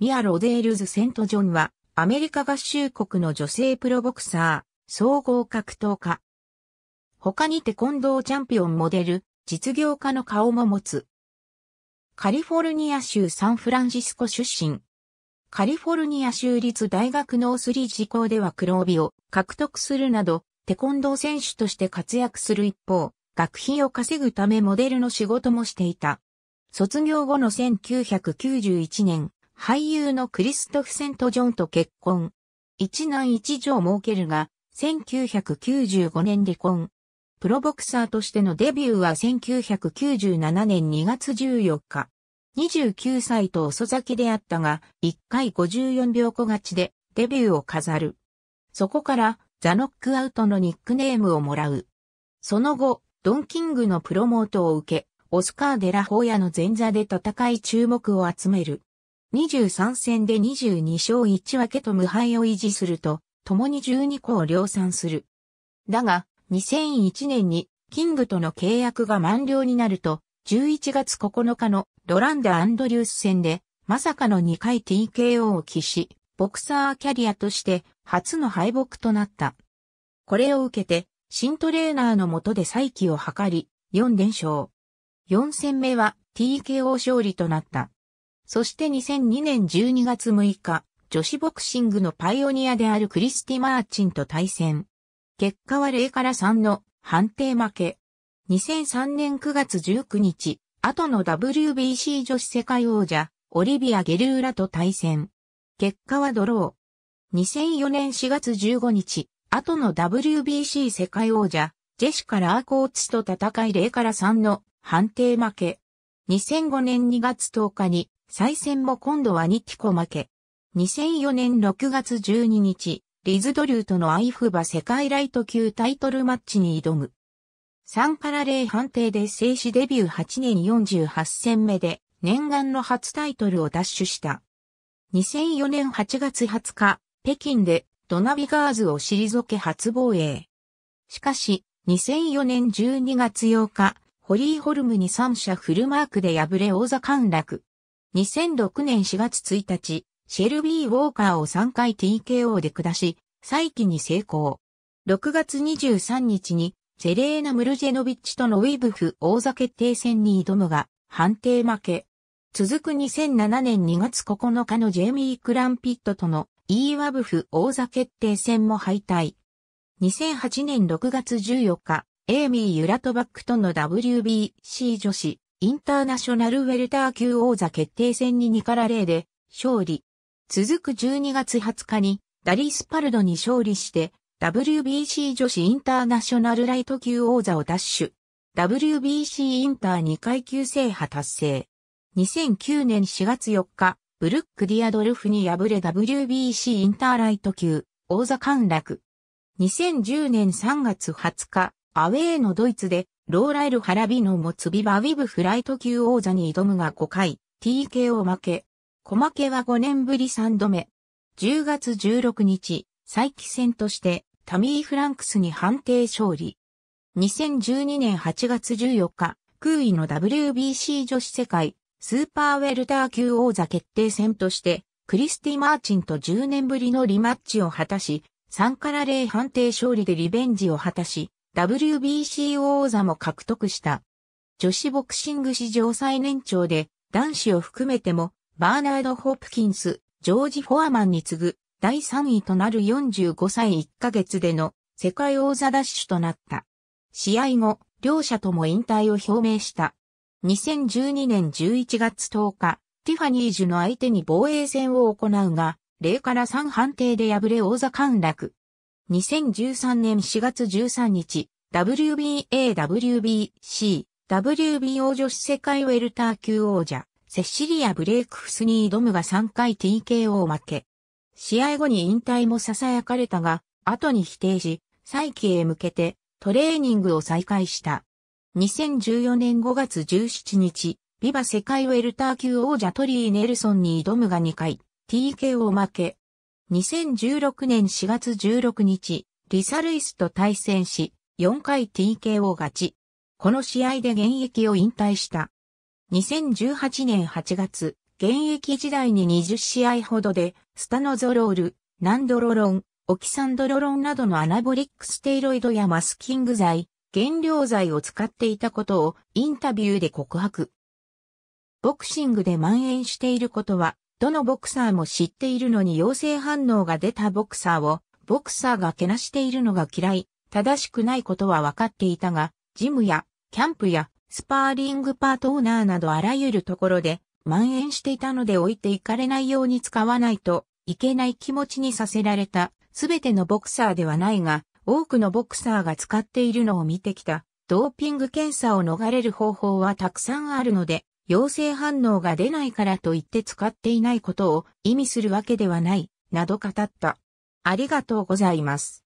ミア・ロデールズ・セント・ジョンは、アメリカ合衆国の女性プロボクサー、総合格闘家。他にテコンドーチャンピオンモデル、実業家の顔も持つ。カリフォルニア州サンフランシスコ出身。カリフォルニア州立大学ノースリー事校では黒帯を獲得するなど、テコンドー選手として活躍する一方、学費を稼ぐためモデルの仕事もしていた。卒業後の1991年、俳優のクリストフ・セント・ジョンと結婚。一男一女を設けるが、1995年離婚。プロボクサーとしてのデビューは1997年2月14日。29歳と遅咲きであったが、1回54秒小勝ちでデビューを飾る。そこからザ・ノックアウトのニックネームをもらう。その後、ドン・キングのプロモートを受け、オスカー・デラ・ホーヤの前座で戦い注目を集める。23戦で22勝1分けと無敗を維持すると、共に12個を量産する。だが、2001年にキングとの契約が満了になると、11月9日のロランダ・アンドリュース戦で、まさかの2回 TKO を喫し、ボクサーキャリアとして初の敗北となった。これを受けて、新トレーナーの下で再起を図り、4連勝。4戦目は TKO 勝利となった。そして2002年12月6日、女子ボクシングのパイオニアであるクリスティ・マーチンと対戦。結果は0から3の判定負け。2003年9月19日、後の WBC 女子世界王者、オリビア・ゲルーラと対戦。結果はドロー。2004年4月15日、後の WBC 世界王者、ジェシカ・ラーコーツと戦い0から3の判定負け。2005年2月10日に再戦も今度はニティコ負け。2004年6月12日、リズドリューとのアイフバ世界ライト級タイトルマッチに挑む。3から0判定で静止デビュー8年48戦目で念願の初タイトルを奪取した。2004年8月20日、北京でドナビガーズを退け初防衛。しかし、2004年12月8日、ホリーホルムに3者フルマークで敗れ王座陥落。2006年4月1日、シェルビー・ウォーカーを3回 TKO で下し、再起に成功。6月23日に、セレーナ・ムルジェノビッチとのウィブフ王座決定戦に挑むが、判定負け。続く2007年2月9日のジェイミー・クランピットとのイーワブフ王座決定戦も敗退。2008年6月14日、エイミー・ユラトバックとの WBC 女子インターナショナルウェルター級王座決定戦に2から0で勝利。続く12月20日にダリスパルドに勝利して WBC 女子インターナショナルライト級王座を奪取。WBC インター2階級制覇達成。2009年4月4日、ブルック・ディアドルフに敗れ WBC インターライト級、王座陥落。2010年3月20日、アウェーのドイツでローライル・ハラビノもツビバウィブフライト級王座に挑むが5回、TKO 負け。小負けは5年ぶり3度目。10月16日、再起戦としてタミー・フランクスに判定勝利。2012年8月14日、空位の WBC 女子世界スーパーウェルター級王座決定戦として、クリスティ・マーチンと10年ぶりのリマッチを果たし、3から0判定勝利でリベンジを果たし、WBC 王座も獲得した。女子ボクシング史上最年長で、男子を含めても、バーナード・ホプキンス、ジョージ・フォアマンに次ぐ、第3位となる45歳1ヶ月での、世界王座奪取となった。試合後、両者とも引退を表明した。2012年11月10日、ティファニージュの相手に防衛戦を行うが、0から3判定で敗れ王座陥落。2013年4月13日、WBA、WBC、WBO 女子世界ウェルター級王者、セシリア・ブレイクフスに挑むが3回 TKO 負け。試合後に引退も囁かれたが、後に否定し、再起へ向けてトレーニングを再開した。2014年5月17日、ビバ世界ウェルター級王者トリー・ネルソンに挑むが2回、TKO 負け、2016年4月16日、リサ・ルイスと対戦し、4回 TKO 勝ち。この試合で現役を引退した。2018年8月、現役時代に20試合ほどで、スタノゾロール、ナンドロロン、オキサンドロロンなどのアナボリックステイロイドやマスキング剤、減量剤を使っていたことをインタビューで告白。ボクシングで蔓延していることはどのボクサーも知っているのに陽性反応が出たボクサーを、ボクサーがけなしているのが嫌い、正しくないことは分かっていたが、ジムや、キャンプや、スパーリングパートナーなどあらゆるところで、蔓延していたので置いていかれないように使わないといけない気持ちにさせられた、すべてのボクサーではないが、多くのボクサーが使っているのを見てきた、ドーピング検査を逃れる方法はたくさんあるので、陽性反応が出ないからといって使っていないことを意味するわけではない、など語った。ありがとうございます。